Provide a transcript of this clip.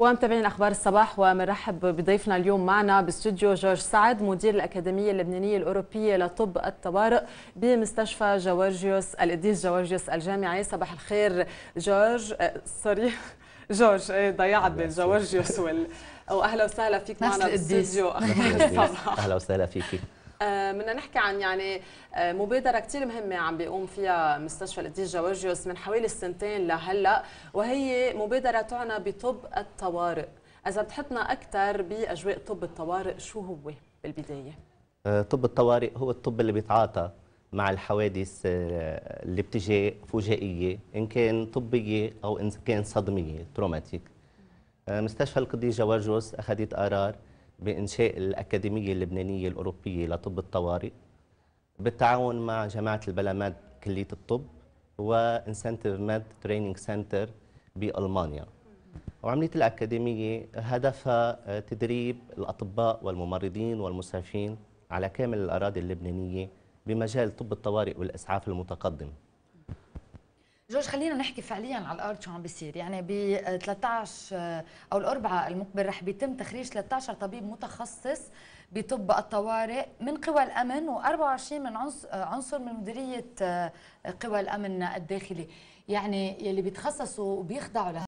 ومتابعين اخبار الصباح ومرحب بضيفنا اليوم معنا باستوديو جورج سعد مدير الاكاديميه اللبنانيه الاوروبيه لطب الطوارئ بمستشفى جورجيوس القديس جورجيوس الجامعي صباح الخير جورج أه، سوري جورج ايه ضيعت بين جورجيوس وال واهلا وسهلا فيك معنا بالاستوديو اهلا وسهلا فيك آه، بدنا نحكي عن يعني آه، مبادرة كثير مهمة عم بيقوم فيها مستشفى القديس جورجيوس من حوالي السنتين لهلا وهي مبادرة تعنى بطب الطوارئ إذا بتحطنا أكثر بأجواء طب الطوارئ شو هو بالبداية؟ آه، طب الطوارئ هو الطب اللي بيتعاطى مع الحوادث اللي بتجي فجائية إن كان طبية أو إن كان صدمية تروماتيك مستشفى القديس جورجوس أخذت قرار بإنشاء الأكاديمية اللبنانية الأوروبية لطب الطوارئ بالتعاون مع جماعة البلماد كلية الطب وإنسنتيف ماد تريننج سنتر بألمانيا وعملية الأكاديمية هدفها تدريب الأطباء والممرضين والمسافين على كامل الأراضي اللبنانية بمجال طب الطوارئ والإسعاف المتقدم جورج خلينا نحكي فعليا على الارض شو عم بيصير يعني ب 13 آه، او الاربعاء المقبل رح بيتم تخريج 13 طبيب متخصص بطب الطوارئ من قوى الامن و24 من آه، عنصر من مديريه آه، قوى الامن الداخلي يعني يلي بيتخصصوا وبيخضعوا له